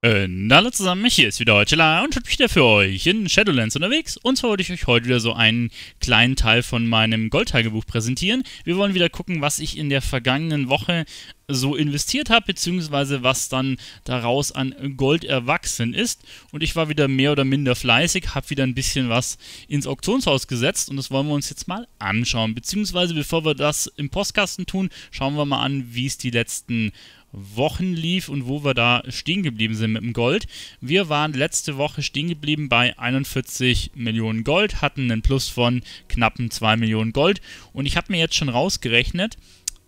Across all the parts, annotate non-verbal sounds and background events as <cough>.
Und äh, hallo zusammen, hier ist wieder Heutela und ich bin wieder für euch in Shadowlands unterwegs. Und zwar wollte ich euch heute wieder so einen kleinen Teil von meinem Goldtagebuch präsentieren. Wir wollen wieder gucken, was ich in der vergangenen Woche so investiert habe, beziehungsweise was dann daraus an Gold erwachsen ist. Und ich war wieder mehr oder minder fleißig, habe wieder ein bisschen was ins Auktionshaus gesetzt und das wollen wir uns jetzt mal anschauen. Beziehungsweise bevor wir das im Postkasten tun, schauen wir mal an, wie es die letzten Wochen lief und wo wir da stehen geblieben sind mit dem Gold. Wir waren letzte Woche stehen geblieben bei 41 Millionen Gold, hatten einen Plus von knappen 2 Millionen Gold und ich habe mir jetzt schon rausgerechnet,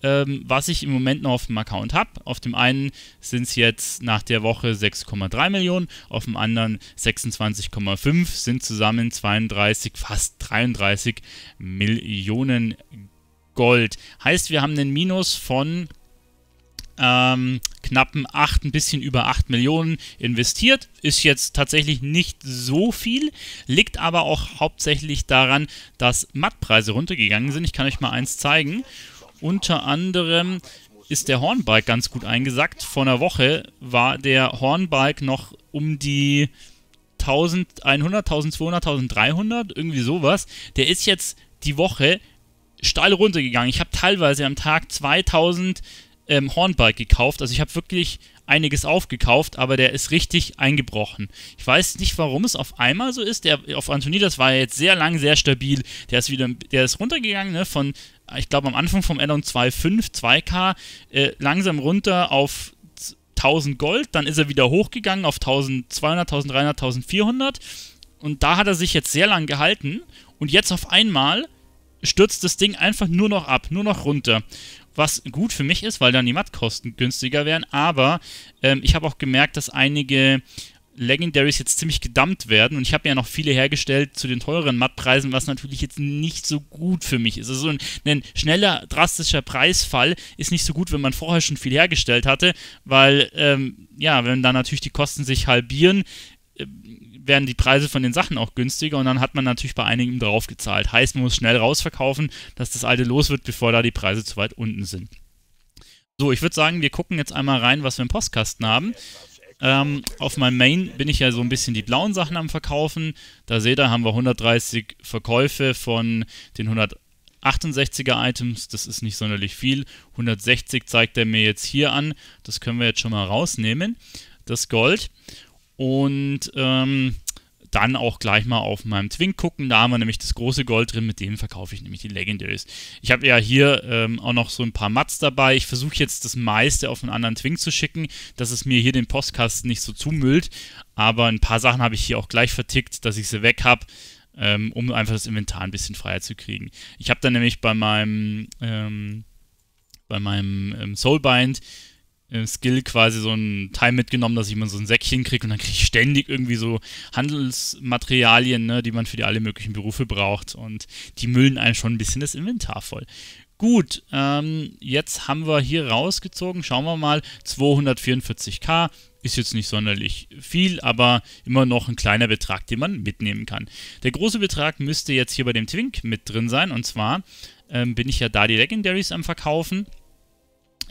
ähm, was ich im Moment noch auf dem Account habe. Auf dem einen sind es jetzt nach der Woche 6,3 Millionen, auf dem anderen 26,5 sind zusammen 32, fast 33 Millionen Gold. Heißt, wir haben einen Minus von ähm, knappen 8, ein bisschen über 8 Millionen investiert. Ist jetzt tatsächlich nicht so viel, liegt aber auch hauptsächlich daran, dass Mattpreise runtergegangen sind. Ich kann euch mal eins zeigen. Unter anderem ist der Hornbike ganz gut eingesackt. Vor einer Woche war der Hornbike noch um die 1100, 1200, 1300, irgendwie sowas. Der ist jetzt die Woche steil runtergegangen. Ich habe teilweise am Tag 2000 ähm, Hornbike gekauft. Also ich habe wirklich einiges aufgekauft, aber der ist richtig eingebrochen. Ich weiß nicht, warum es auf einmal so ist. Der auf Antoni, das war jetzt sehr lang, sehr stabil. Der ist wieder, der ist runtergegangen ne, von, ich glaube am Anfang vom Addon 2.5, 2K, äh, langsam runter auf 1000 Gold. Dann ist er wieder hochgegangen auf 1200, 1300, 1400. Und da hat er sich jetzt sehr lang gehalten. Und jetzt auf einmal stürzt das Ding einfach nur noch ab, nur noch runter was gut für mich ist, weil dann die Mattkosten günstiger werden. Aber ähm, ich habe auch gemerkt, dass einige Legendaries jetzt ziemlich gedumpt werden und ich habe ja noch viele hergestellt zu den teuren Mattpreisen, was natürlich jetzt nicht so gut für mich ist. Also ein, ein, schneller, drastischer Preisfall ist nicht so gut, wenn man vorher schon viel hergestellt hatte, weil ähm, ja, wenn dann natürlich die Kosten sich halbieren, äh, werden die Preise von den Sachen auch günstiger und dann hat man natürlich bei einigen draufgezahlt. Heißt, man muss schnell rausverkaufen, dass das alte los wird, bevor da die Preise zu weit unten sind. So, ich würde sagen, wir gucken jetzt einmal rein, was wir im Postkasten haben. Ähm, auf meinem Main bin ich ja so ein bisschen die blauen Sachen am Verkaufen. Da seht ihr, haben wir 130 Verkäufe von den 168er Items. Das ist nicht sonderlich viel. 160 zeigt er mir jetzt hier an. Das können wir jetzt schon mal rausnehmen. Das Gold. Und ähm, dann auch gleich mal auf meinem Twink gucken. Da haben wir nämlich das große Gold drin, mit dem verkaufe ich nämlich die Legendaries. Ich habe ja hier ähm, auch noch so ein paar Mats dabei. Ich versuche jetzt das meiste auf einen anderen Twink zu schicken, dass es mir hier den Postkasten nicht so zumüllt. Aber ein paar Sachen habe ich hier auch gleich vertickt, dass ich sie weg habe, ähm, um einfach das Inventar ein bisschen freier zu kriegen. Ich habe dann nämlich bei meinem, ähm, bei meinem ähm, Soulbind Skill quasi so ein Teil mitgenommen, dass ich immer so ein Säckchen kriege und dann kriege ich ständig irgendwie so Handelsmaterialien, ne, die man für die alle möglichen Berufe braucht und die müllen einen schon ein bisschen das Inventar voll. Gut, ähm, jetzt haben wir hier rausgezogen, schauen wir mal, 244k ist jetzt nicht sonderlich viel, aber immer noch ein kleiner Betrag, den man mitnehmen kann. Der große Betrag müsste jetzt hier bei dem Twink mit drin sein und zwar ähm, bin ich ja da die Legendaries am Verkaufen.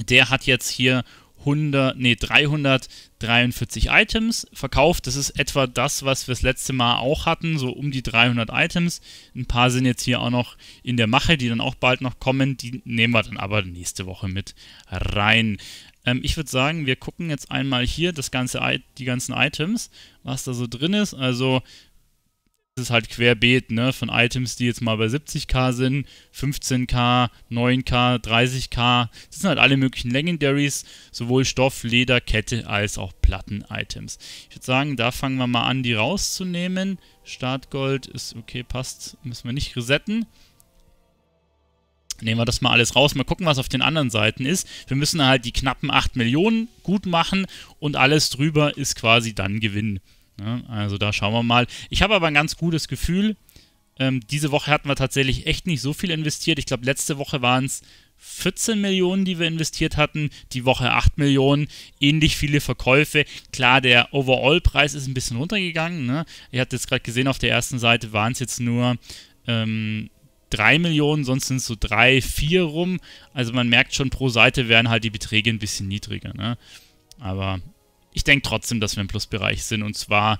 Der hat jetzt hier 100, nee, 343 Items verkauft. Das ist etwa das, was wir das letzte Mal auch hatten, so um die 300 Items. Ein paar sind jetzt hier auch noch in der Mache, die dann auch bald noch kommen. Die nehmen wir dann aber nächste Woche mit rein. Ähm, ich würde sagen, wir gucken jetzt einmal hier das ganze, die ganzen Items, was da so drin ist. Also es ist halt querbeet, ne? Von Items, die jetzt mal bei 70k sind, 15k, 9k, 30k. Das sind halt alle möglichen Legendaries, sowohl Stoff, Leder, Kette als auch Platten-Items. Ich würde sagen, da fangen wir mal an, die rauszunehmen. Startgold ist okay, passt. Müssen wir nicht resetten. Nehmen wir das mal alles raus, mal gucken, was auf den anderen Seiten ist. Wir müssen halt die knappen 8 Millionen gut machen und alles drüber ist quasi dann Gewinn. Ja, ne? also da schauen wir mal. Ich habe aber ein ganz gutes Gefühl. Ähm, diese Woche hatten wir tatsächlich echt nicht so viel investiert. Ich glaube, letzte Woche waren es 14 Millionen, die wir investiert hatten, die Woche 8 Millionen, ähnlich viele Verkäufe. Klar, der Overall-Preis ist ein bisschen runtergegangen. Ne? Ihr habt jetzt gerade gesehen, auf der ersten Seite waren es jetzt nur ähm, 3 Millionen, sonst sind es so 3, 4 rum. Also man merkt schon, pro Seite werden halt die Beträge ein bisschen niedriger. Ne? Aber ich denke trotzdem, dass wir im Plusbereich sind und zwar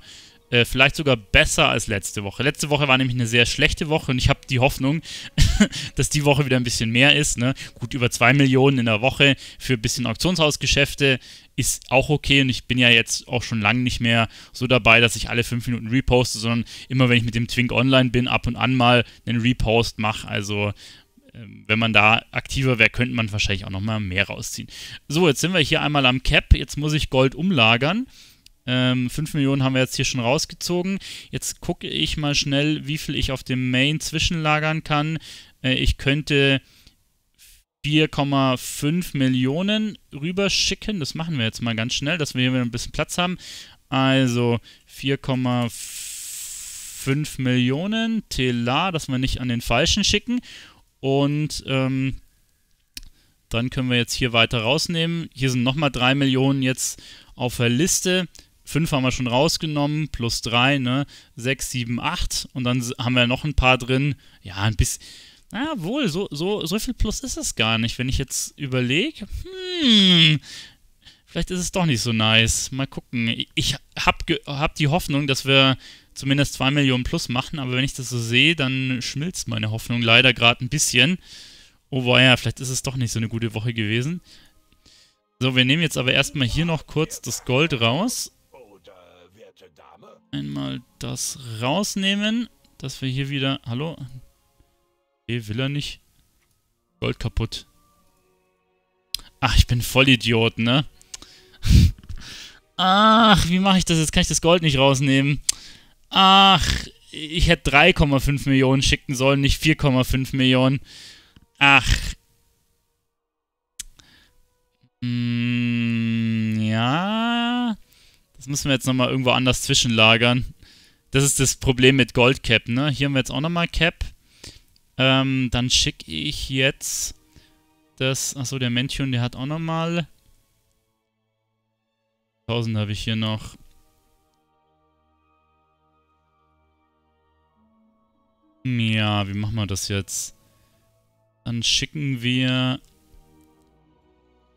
äh, vielleicht sogar besser als letzte Woche. Letzte Woche war nämlich eine sehr schlechte Woche und ich habe die Hoffnung, <laughs> dass die Woche wieder ein bisschen mehr ist. Ne? Gut über 2 Millionen in der Woche für ein bisschen Auktionshausgeschäfte ist auch okay und ich bin ja jetzt auch schon lange nicht mehr so dabei, dass ich alle 5 Minuten reposte, sondern immer wenn ich mit dem Twink online bin, ab und an mal einen Repost mache. Also ähm, wenn man da aktiver wäre, könnte man wahrscheinlich auch nochmal mehr rausziehen. So, jetzt sind wir hier einmal am Cap. Jetzt muss ich Gold umlagern. Ähm, 5 Millionen haben wir jetzt hier schon rausgezogen. Jetzt gucke ich mal schnell, wie viel ich auf dem Main zwischenlagern kann. Äh, ich könnte 4,5 Millionen rüberschicken. Das machen wir jetzt mal ganz schnell, dass wir hier wieder ein bisschen Platz haben. Also 4,5 Millionen Telar, dass wir nicht an den Falschen schicken. Und ähm, dann können wir jetzt hier weiter rausnehmen. Hier sind nochmal 3 Millionen jetzt auf der Liste. 5 haben wir schon rausgenommen, plus 3, ne? 6, 7, 8. Und dann haben wir noch ein paar drin. Ja, ein bisschen. Na wohl, so, so, so viel plus ist es gar nicht. Wenn ich jetzt überlege, hm, vielleicht ist es doch nicht so nice. Mal gucken. Ich habe hab die Hoffnung, dass wir zumindest 2 Millionen plus machen, aber wenn ich das so sehe, dann schmilzt meine Hoffnung leider gerade ein bisschen. Oh war ja, vielleicht ist es doch nicht so eine gute Woche gewesen. So, wir nehmen jetzt aber erstmal hier noch kurz das Gold raus. Einmal das rausnehmen, dass wir hier wieder... Hallo? Nee, will er nicht. Gold kaputt. Ach, ich bin voll Idiot, ne? <laughs> Ach, wie mache ich das jetzt? Kann ich das Gold nicht rausnehmen? ach, ich hätte 3,5 Millionen schicken sollen, nicht 4,5 Millionen. Ach. Mm, ja. Das müssen wir jetzt nochmal irgendwo anders zwischenlagern. Das ist das Problem mit Goldcap, ne? Hier haben wir jetzt auch nochmal Cap. Ähm, dann schicke ich jetzt das... Achso, der Mention, der hat auch nochmal... 1000 habe ich hier noch. Ja, wie machen wir das jetzt? Dann schicken wir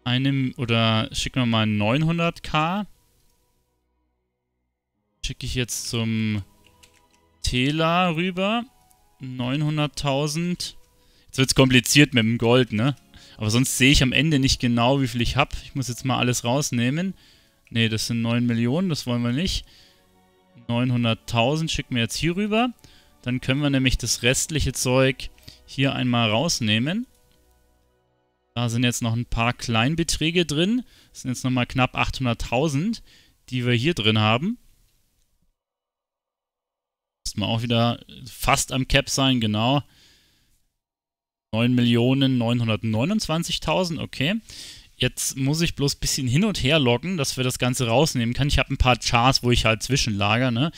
einem oder schicken wir mal 900k. Schicke ich jetzt zum Tela rüber. 900.000. Jetzt wird es kompliziert mit dem Gold, ne? Aber sonst sehe ich am Ende nicht genau, wie viel ich habe. Ich muss jetzt mal alles rausnehmen. Ne, das sind 9 Millionen, das wollen wir nicht. 900.000 schicken wir jetzt hier rüber. Dann können wir nämlich das restliche Zeug hier einmal rausnehmen. Da sind jetzt noch ein paar Kleinbeträge drin. Das sind jetzt nochmal knapp 800.000, die wir hier drin haben. Müssen wir auch wieder fast am Cap sein, genau. 9.929.000, okay. Jetzt muss ich bloß ein bisschen hin und her loggen, dass wir das Ganze rausnehmen können. Ich habe ein paar Chars, wo ich halt zwischenlager, ne?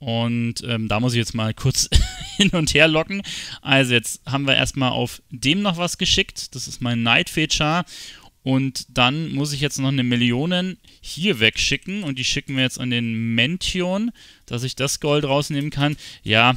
Und ähm, da muss ich jetzt mal kurz <laughs> hin und her locken. Also jetzt haben wir erstmal auf dem noch was geschickt. Das ist mein Night Feature. Und dann muss ich jetzt noch eine Million hier wegschicken. Und die schicken wir jetzt an den Mention, dass ich das Gold rausnehmen kann. Ja,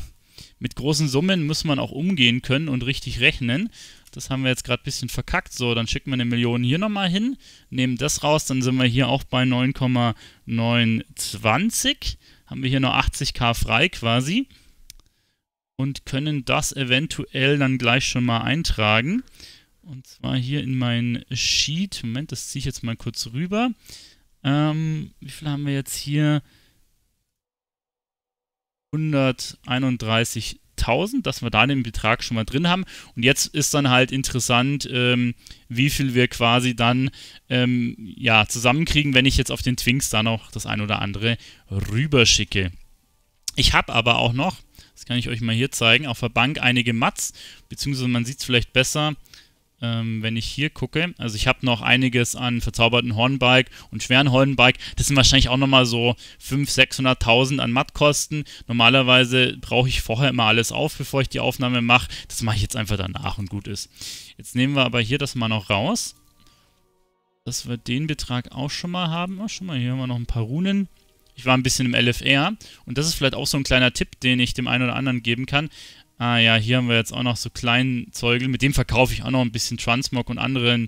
mit großen Summen muss man auch umgehen können und richtig rechnen. Das haben wir jetzt gerade ein bisschen verkackt. So, dann schicken wir eine Million hier nochmal hin, nehmen das raus, dann sind wir hier auch bei 9,920 haben wir hier noch 80k frei quasi und können das eventuell dann gleich schon mal eintragen. Und zwar hier in mein Sheet. Moment, das ziehe ich jetzt mal kurz rüber. Ähm, wie viel haben wir jetzt hier? 131 1000, dass wir da den Betrag schon mal drin haben. Und jetzt ist dann halt interessant, ähm, wie viel wir quasi dann ähm, ja, zusammenkriegen, wenn ich jetzt auf den Twinks da noch das ein oder andere rüberschicke. Ich habe aber auch noch, das kann ich euch mal hier zeigen, auf der Bank einige Mats, beziehungsweise man sieht es vielleicht besser, ähm, wenn ich hier gucke, also ich habe noch einiges an verzauberten Hornbike und schweren Hornbike. Das sind wahrscheinlich auch nochmal so 500.000, 600.000 an Mattkosten. Normalerweise brauche ich vorher immer alles auf, bevor ich die Aufnahme mache. Das mache ich jetzt einfach danach und gut ist. Jetzt nehmen wir aber hier das mal noch raus. Dass wir den Betrag auch schon mal haben. Oh, schon mal, hier haben wir noch ein paar Runen. Ich war ein bisschen im LFR und das ist vielleicht auch so ein kleiner Tipp, den ich dem einen oder anderen geben kann ah ja, hier haben wir jetzt auch noch so kleinen Zeugel, mit dem verkaufe ich auch noch ein bisschen Transmog und anderen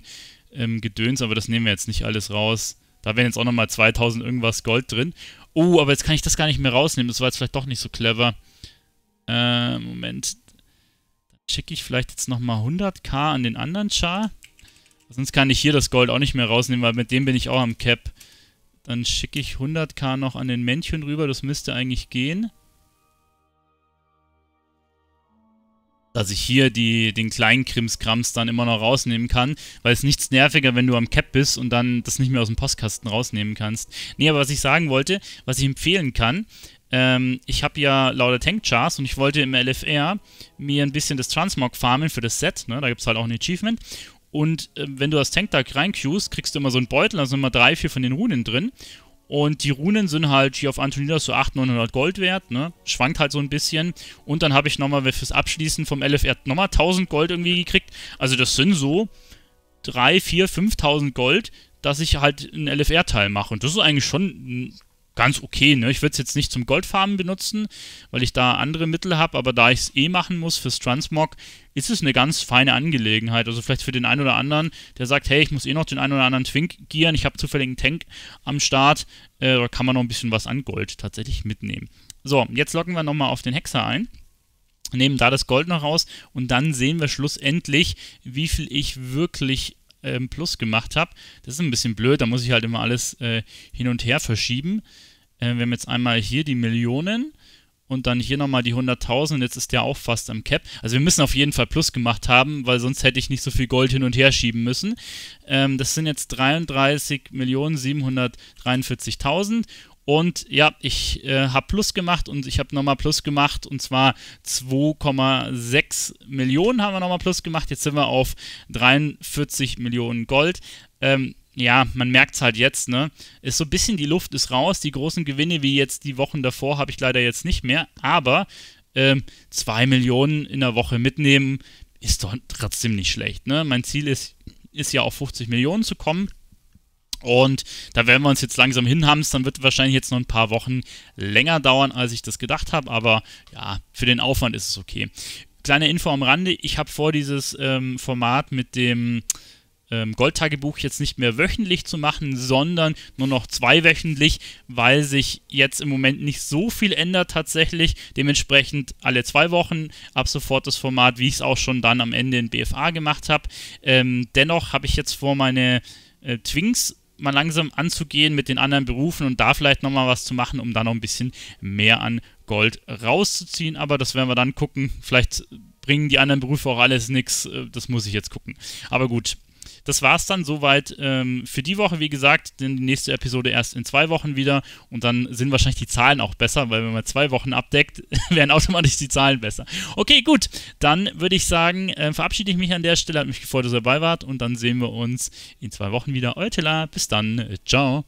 ähm, Gedöns, aber das nehmen wir jetzt nicht alles raus. Da wären jetzt auch nochmal 2000 irgendwas Gold drin. Oh, aber jetzt kann ich das gar nicht mehr rausnehmen, das war jetzt vielleicht doch nicht so clever. Äh, Moment. Dann schicke ich vielleicht jetzt nochmal 100k an den anderen Char. Sonst kann ich hier das Gold auch nicht mehr rausnehmen, weil mit dem bin ich auch am Cap. Dann schicke ich 100k noch an den Männchen rüber, das müsste eigentlich gehen. dass ich hier die, den kleinen Krimskrams dann immer noch rausnehmen kann, weil es nichts nerviger, wenn du am Cap bist und dann das nicht mehr aus dem Postkasten rausnehmen kannst. Nee, aber was ich sagen wollte, was ich empfehlen kann, ähm, ich habe ja lauter Tankchars und ich wollte im LFR mir ein bisschen das Transmog farmen für das Set, ne? da gibt es halt auch ein Achievement und äh, wenn du das Tanktag reinqueuest, kriegst du immer so einen Beutel, da sind immer drei, vier von den Runen drin. Und die Runen sind halt hier auf Antonidas so 800, 900 Gold wert, ne? Schwankt halt so ein bisschen. Und dann habe ich nochmal fürs Abschließen vom LFR nochmal 1000 Gold irgendwie gekriegt. Also das sind so 3, 4, 5000 Gold, dass ich halt einen LFR-Teil mache. Und das ist eigentlich schon ein ganz okay. Ne? Ich würde es jetzt nicht zum Goldfarben benutzen, weil ich da andere Mittel habe, aber da ich es eh machen muss fürs Transmog, ist es eine ganz feine Angelegenheit. Also vielleicht für den einen oder anderen, der sagt, hey, ich muss eh noch den einen oder anderen Twink gieren, ich habe zufällig einen Tank am Start, äh, da kann man noch ein bisschen was an Gold tatsächlich mitnehmen. So, jetzt locken wir nochmal auf den Hexer ein nehmen da das Gold noch raus und dann sehen wir schlussendlich, wie viel ich wirklich ähm, Plus gemacht habe. Das ist ein bisschen blöd, da muss ich halt immer alles äh, hin und her verschieben. Äh, wir haben jetzt einmal hier die Millionen und dann hier nochmal die 100.000. und Jetzt ist der auch fast am Cap. Also wir müssen auf jeden Fall Plus gemacht haben, weil sonst hätte ich nicht so viel Gold hin und her schieben müssen. Ähm, das sind jetzt 33.743.000 und ja, ich äh, habe Plus gemacht und ich habe nochmal Plus gemacht und zwar 2,6 Millionen haben wir nochmal Plus gemacht. Jetzt sind wir auf 43 Millionen Gold. Ähm, ja, man merkt es halt jetzt, ne? Ist so ein bisschen die Luft ist raus. Die großen Gewinne wie jetzt die Wochen davor habe ich leider jetzt nicht mehr. Aber 2 ähm, Millionen in der Woche mitnehmen ist doch trotzdem nicht schlecht, ne? Mein Ziel ist, ist ja auf 50 Millionen zu kommen. Und da werden wir uns jetzt langsam hinhamstern. Wird wahrscheinlich jetzt noch ein paar Wochen länger dauern, als ich das gedacht habe. Aber ja, für den Aufwand ist es okay. Kleine Info am Rande. Ich habe vor, dieses ähm, Format mit dem ähm, Goldtagebuch jetzt nicht mehr wöchentlich zu machen, sondern nur noch zweiwöchentlich, weil sich jetzt im Moment nicht so viel ändert tatsächlich. Dementsprechend alle zwei Wochen ab sofort das Format, wie ich es auch schon dann am Ende in BFA gemacht habe. Ähm, dennoch habe ich jetzt vor, meine äh, Twinks mal langsam anzugehen mit den anderen Berufen und da vielleicht nochmal was zu machen, um da noch ein bisschen mehr an Gold rauszuziehen. Aber das werden wir dann gucken. Vielleicht bringen die anderen Berufe auch alles nichts. Äh, das muss ich jetzt gucken. Aber gut, das war es dann soweit ähm, für die Woche. Wie gesagt, denn die nächste Episode erst in zwei Wochen wieder und dann sind wahrscheinlich die Zahlen auch besser, weil wenn man zwei Wochen abdeckt, <laughs> werden automatisch die Zahlen besser. Okay, gut, dann würde ich sagen, äh, verabschiede ich mich an der Stelle. Hat mich gefreut, dass ihr dabei wart und dann sehen wir uns in zwei Wochen wieder. Euer Tilla, bis dann, ciao.